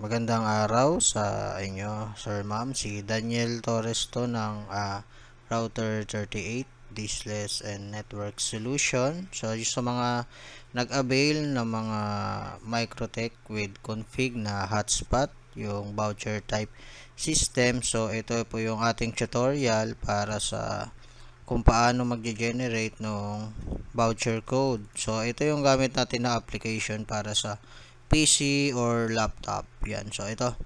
Magandang araw sa inyo, Sir Ma'am. Si Daniel Torres to ng uh, Router 38, Dishless and Network Solution. So, sa mga nag-avail ng mga Microtech with config na hotspot, yung voucher type system. So, ito po yung ating tutorial para sa kung paano mag-generate ng voucher code. So, ito yung gamit natin na application para sa PC or laptop. Yan. So, ito.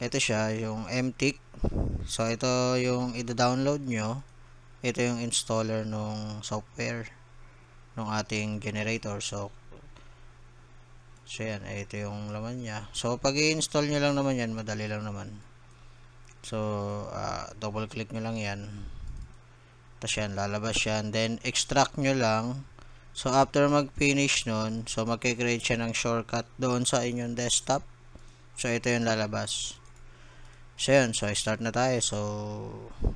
Ito siya, yung MTIC. So, ito yung i-download nyo. Ito yung installer nung software nung ating generator. So, so yan. Ito yung laman niya. So, pag i-install nyo lang naman yan, madali lang naman. So, uh, double click nyo lang yan. Tapos yan, lalabas yan. Then, extract nyo lang So, after mag-finish nun, so mag-create siya ng shortcut doon sa inyong desktop. So, ito yung lalabas. So, yun. So, start na tayo. So,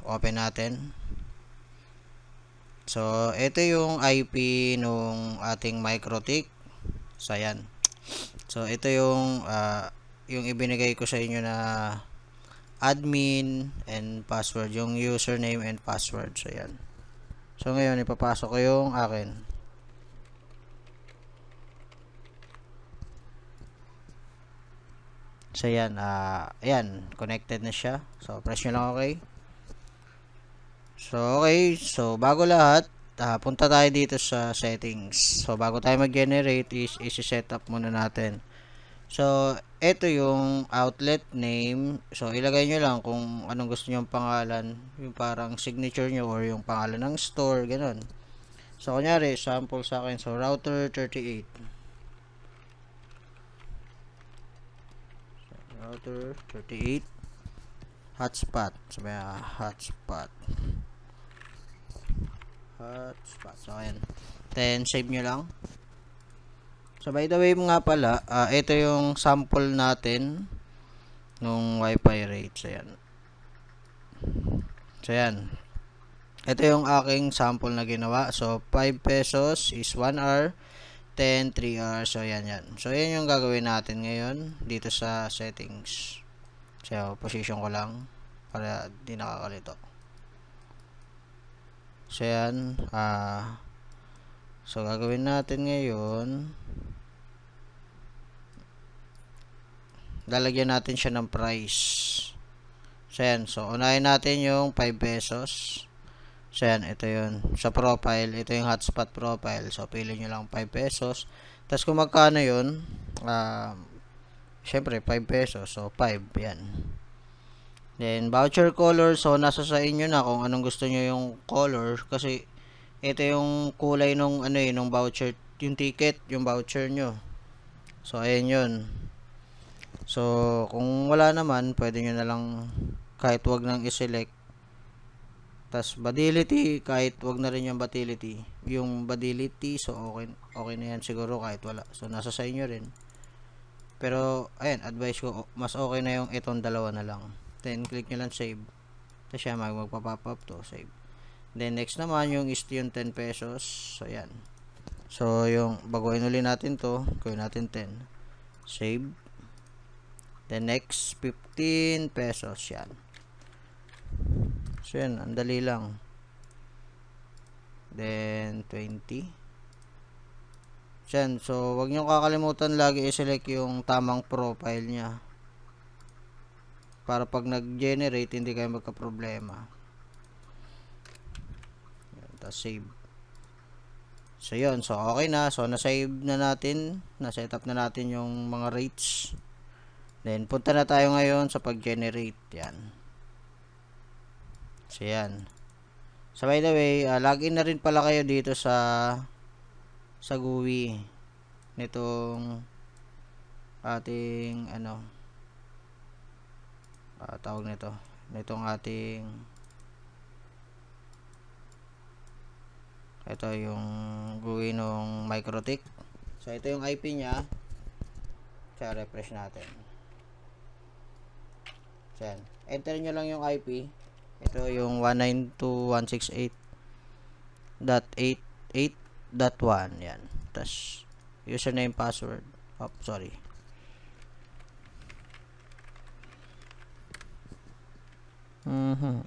open natin. So, ito yung IP nung ating MikroTik. So, yan. So, ito yung uh, yung ibinigay ko sa inyo na admin and password. Yung username and password. So, yan. So, ngayon, ipapasok ko yung akin. So, ayan, Uh, ah, ayan. Connected na siya. So, press niyo lang okay. So, okay. So, bago lahat, uh, punta tayo dito sa settings. So, bago tayo mag-generate is, is set up muna natin. So, ito yung outlet name. So, ilagay niyo lang kung anong gusto niyo pangalan. Yung parang signature niyo or yung pangalan ng store, ganun. So, kunyari, sample sa akin. So, router 38. router 38 hotspot so may ah, hotspot hotspot so ayan then save nyo lang so by the way mga pala uh, ito yung sample natin nung wifi rates ayan so ayan ito yung aking sample na ginawa so 5 pesos is 1 hour 10, 3 hours. So, yan, yan. So, yan yung gagawin natin ngayon dito sa settings. So, position ko lang para di nakakalito. So, yan. Ah, so, gagawin natin ngayon lalagyan natin siya ng price. So, yan. So, unahin natin yung 5 pesos. So, yan, ito yun. Sa profile, ito yung hotspot profile. So, pili nyo lang 5 pesos. Tapos, kung magkano yun, uh, syempre, 5 pesos. So, 5, yan. Then, voucher color. So, nasa sa inyo na kung anong gusto nyo yung color. Kasi, ito yung kulay nung, ano eh, nung voucher, yung ticket, yung voucher nyo. So, ayan yun. So, kung wala naman, pwede nyo na lang kahit wag nang iselect tas validity kahit wag na rin yung validity yung validity so okay okay na yan siguro kahit wala so nasa sa inyo rin pero ayan advice ko mas okay na yung itong dalawa na lang then click nyo lang save tapos sya mag magpa-pop up to save then next naman yung is yung 10 pesos so ayan so yung baguhin ulit natin to gawin natin 10 save then next 15 pesos yan So, yan. Ang dali lang. Then, 20. Yan. So, wag nyo kakalimutan lagi i-select yung tamang profile niya. Para pag nag-generate, hindi kayo magka-problema. Tapos, save. So, yun. So, okay na. So, na-save na natin. Na-set up na natin yung mga rates. Then, punta na tayo ngayon sa pag-generate. Yan. So, yan. So, by the way, uh, ah, login na rin pala kayo dito sa sa GUI nitong ating ano uh, tawag nito nitong ating ito yung GUI ng Microtik so ito yung IP niya sa refresh natin yan. Enter nyo lang yung IP ito yung 192.168.88.1 yan tas username password oh sorry mhm mm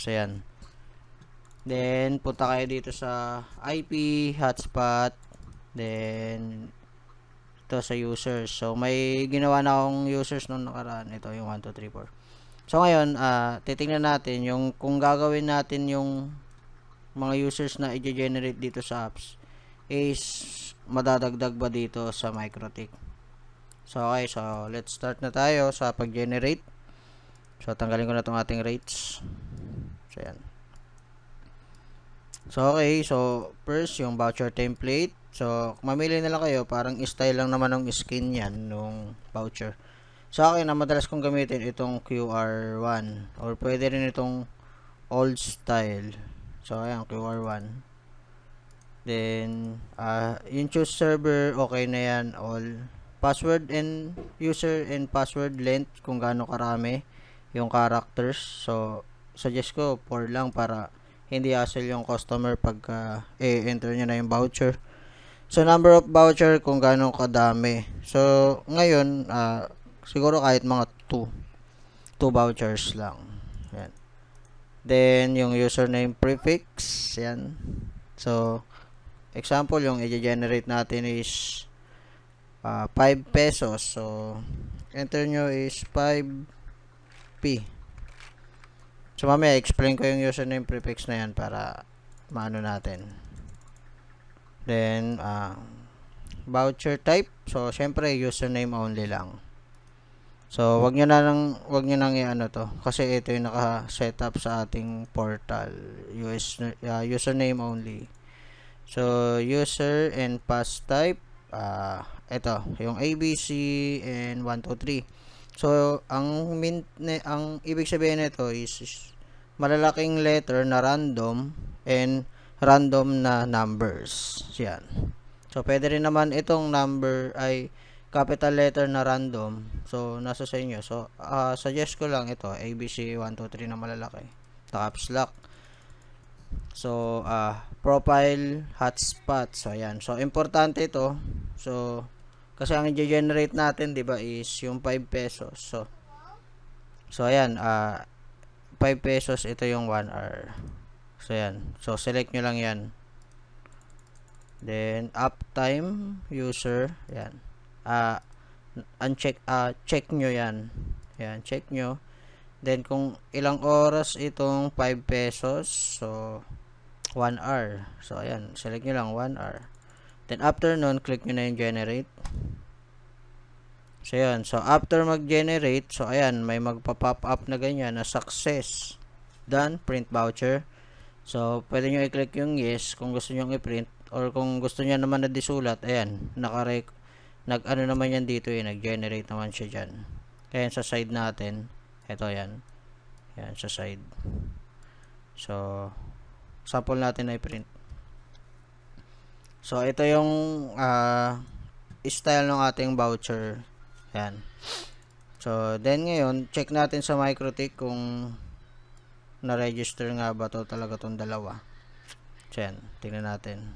so yan then punta kayo dito sa IP hotspot then ito sa users. So, may ginawa na akong users nung nakaraan. Ito yung 1, 2, 3, 4. So, ngayon, uh, titingnan natin yung kung gagawin natin yung mga users na i-generate dito sa apps is madadagdag ba dito sa MikroTik. So, okay. So, let's start na tayo sa pag-generate. So, tanggalin ko na itong ating rates. So, yan. So, okay. So, first, yung voucher template. So, mamili na lang kayo. Parang style lang naman ng skin yan, nung voucher. so, okay, na madalas kong gamitin itong QR1. Or pwede rin itong old style. So, ayan, QR1. Then, uh, yung choose server, okay na yan, all. Password and user and password length, kung gaano karami yung characters. So, suggest ko 4 lang para hindi hassle yung customer pag uh, i-enter nyo na yung voucher. So, number of voucher kung gano'ng kadami. So, ngayon, uh, siguro kahit mga 2. 2 vouchers lang. Yan. Then, yung username prefix. Yan. So, example, yung i-generate natin is uh, ah, 5 pesos. So, enter nyo is 5p. So, mamaya, explain ko yung username prefix na yan para maano natin. Then, uh, voucher type. So, syempre, username only lang. So, wag niyo na lang, wag niyo nang iano to. Kasi ito yung naka-setup sa ating portal. US, uh, ah, username only. So, user and pass type. Uh, ah, ito, yung ABC and 123. So, ang min, ang ibig sabihin nito is, is malalaking letter na random and random na numbers. Yan. So, pwede rin naman itong number ay capital letter na random. So, nasa sa inyo. So, uh, suggest ko lang ito, ABC123 na malalaki. Caps lock. So, uh, profile hotspot. So, ayan. So, importante ito. So, kasi ang i-generate natin, 'di ba, is yung 5 pesos. So, so ayan, uh, 5 pesos, ito yung 1 hour. So, yan. So, select nyo lang yan. Then, uptime, user, yan. Uh, uncheck, uh, check nyo yan. Yan, check nyo. Then, kung ilang oras itong 5 pesos, so, 1 hour. So, ayan, select nyo lang 1 hour. Then, after nun, click nyo na yung generate. So, yan. So, after mag-generate, so, ayan, may magpa-pop up na ganyan na success. Done, print voucher. So, pwede nyo i-click yung yes kung gusto nyo i-print or kung gusto nyo naman na disulat, ayan, nakarek, nag-ano naman yan dito eh, nag-generate naman siya dyan. Kaya sa side natin, eto yan. Yan, sa side. So, sample natin na i-print. So, ito yung uh, style ng ating voucher yan. So, then ngayon, check natin sa microtik kung na-register nga ba to talaga tong dalawa. So, yan. Tingnan natin.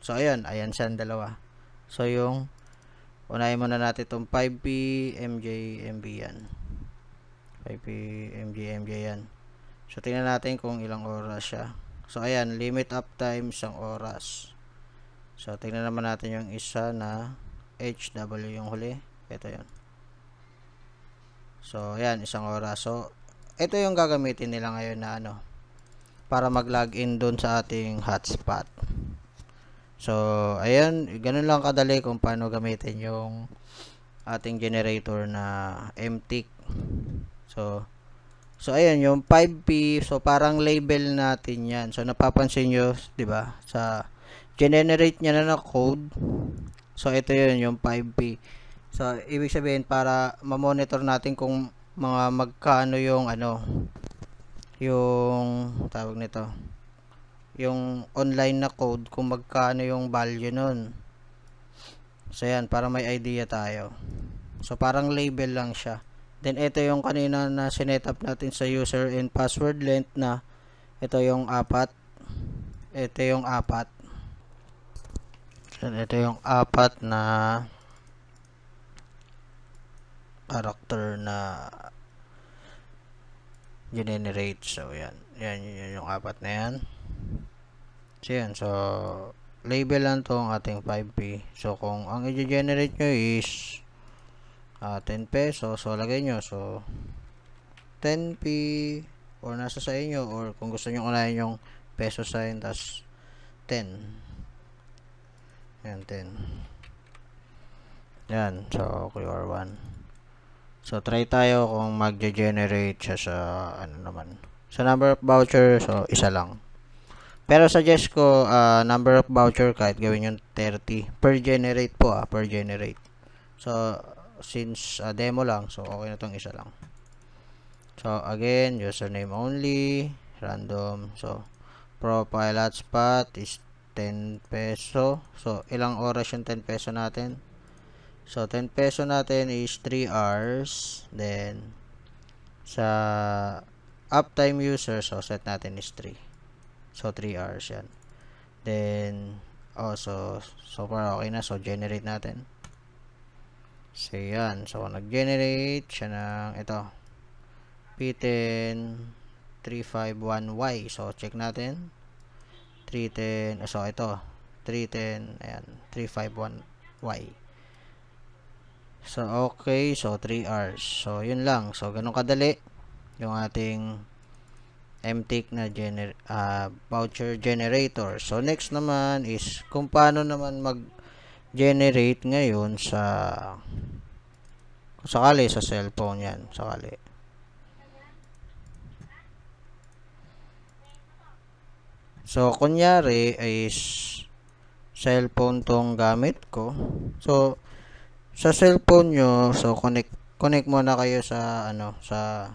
So, ayan. Ayan siya dalawa. So, yung unahin muna natin itong 5P MJ MB yan. 5P MJ MJ yan. So, tingnan natin kung ilang oras siya. So, ayan. Limit uptime isang oras. So, tingnan naman natin yung isa na HW yung huli. Ito yun. So, ayan, isang oras. So, ito yung gagamitin nila ngayon na ano, para mag-login doon sa ating hotspot. So, ayan, ganun lang kadali kung paano gamitin yung ating generator na MTIC. So, so ayan, yung 5P, so parang label natin yan. So, napapansin nyo, di ba, sa generate niya na na code. So, ito yun, yung 5P. So, ibig sabihin para ma-monitor natin kung mga magkano yung ano yung tawag nito yung online na code kung magkano yung value nun. So yan, para may idea tayo. So parang label lang siya. Then ito yung kanina na sinetup natin sa user and password length na ito yung apat. Ito yung apat. So ito yung apat na character na generate. So, yan. Yan, yan yung apat na yan. So, yan. So, label lang to ang ating 5P. So, kung ang i-generate nyo is uh, ah, 10 peso, so lagay nyo. So, 10P or nasa sa inyo or kung gusto nyo kunahin yung peso sign tas 10. Yan, 10. Yan. So, QR1. So, try tayo kung mag-generate siya sa, ano naman, sa number of voucher, so, isa lang. Pero suggest ko, uh, number of voucher, kahit gawin yung 30, per generate po, ah, per generate. So, since uh, demo lang, so, okay na tong isa lang. So, again, username only, random, so, profile hotspot is 10 peso. So, ilang oras yung 10 peso natin? So, 10 peso natin is 3 hours. Then, sa uptime user, so set natin is 3. So, 3 hours yan. Then, oh, so, so far okay na. So, generate natin. So, yan. So, nag-generate siya ng, ito, P10 351Y. So, check natin. 310, so, ito, 310, ayan, 351Y. So, okay. So, 3 hours. So, yun lang. So, ganun kadali yung ating MTIC na gener uh, voucher generator. So, next naman is kung paano naman mag-generate ngayon sa sakali sa cellphone yan. Sakali. So, kunyari is cellphone tong gamit ko. So, sa cellphone nyo, so connect connect muna kayo sa ano sa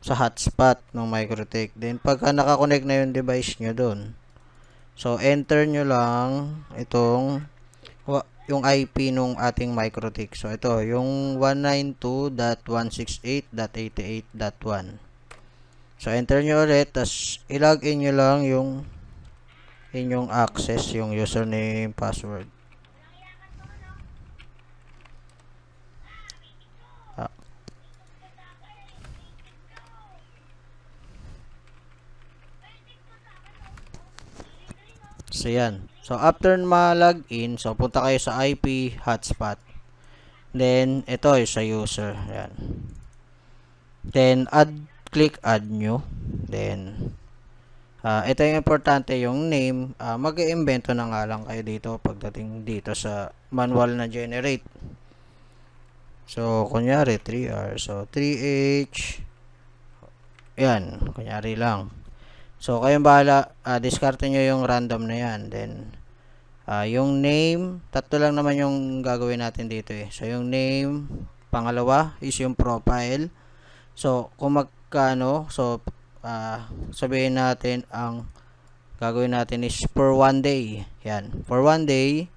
sa hotspot ng Microtech. Then pagka naka-connect na yung device nyo doon. So enter nyo lang itong yung IP nung ating Microtech. So ito yung 192.168.88.1. So enter nyo ulit tapos i in nyo lang yung inyong access, yung username, password. So, yan. So, after ma-login, so, punta kayo sa IP hotspot. Then, ito ay sa user. Yan. Then, add, click add new. Then, uh, ito yung importante yung name. Uh, Mag-iimbento na nga lang kayo dito pagdating dito sa manual na generate. So, kunyari 3R. So, 3H. Yan. Kunyari lang. So, kayong bahala, uh, ah, discard nyo yung random na yan. Then, uh, yung name, tatlo lang naman yung gagawin natin dito eh. So, yung name, pangalawa is yung profile. So, kung magkano, so, uh, sabihin natin ang gagawin natin is for one day. Yan. For one day.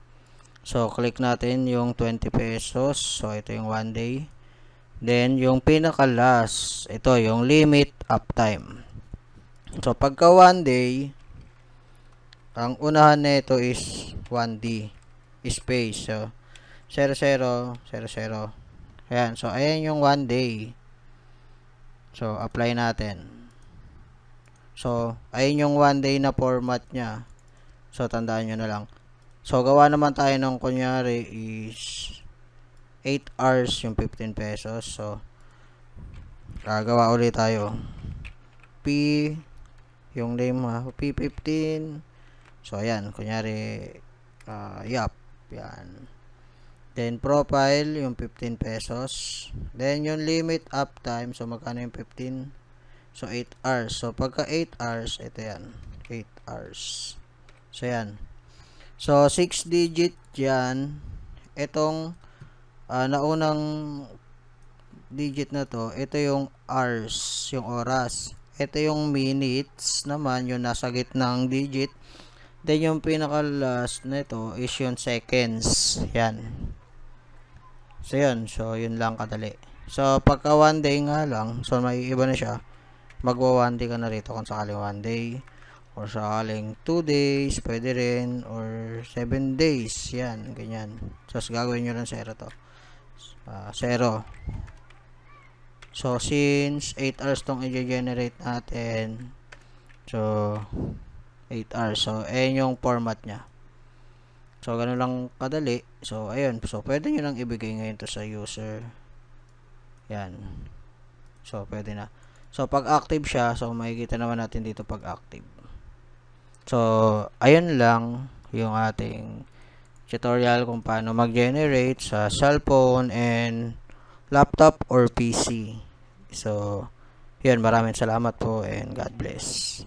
So, click natin yung 20 pesos. So, ito yung one day. Then, yung pinaka last. Ito, yung limit uptime. So, pagka 1 day, ang unahan nito is 1D space. So, 0000. 0, Ayan. So, ayan yung 1 day. So, apply natin. So, ayan yung 1 day na format niya. So, tandaan nyo na lang. So, gawa naman tayo ng kunyari is 8 hours yung 15 pesos. So, gagawa ulit tayo. P yung lema P15 so ayan kunyari uh, yup yan then profile yung 15 pesos then yung limit uptime so magkano yung 15 so 8 hours so pagka 8 hours ito yan 8 hours so yan so 6 digit yan itong uh, naunang digit na to ito yung hours yung oras ito yung minutes naman, yung nasa gitnang digit. Then, yung pinaka-last nito is yung seconds. Yan. So, yun. So, yun lang kadali. So, pagka one day nga lang, so, may iba na siya. Magwa one day ka na rito kung sakaling one day. Or sakaling 2 days, pwede rin. Or 7 days. Yan, ganyan. So, gagawin nyo lang zero to. Uh, So, since 8 hours tong i-generate natin, so, 8 hours. So, ayan yung format niya. So, ganun lang kadali. So, ayun. So, pwede nyo lang ibigay ngayon to sa user. Yan. So, pwede na. So, pag active siya, so, makikita naman natin dito pag active. So, ayun lang yung ating tutorial kung paano mag-generate sa cellphone and laptop or PC. So, yun, maraming salamat po and God bless.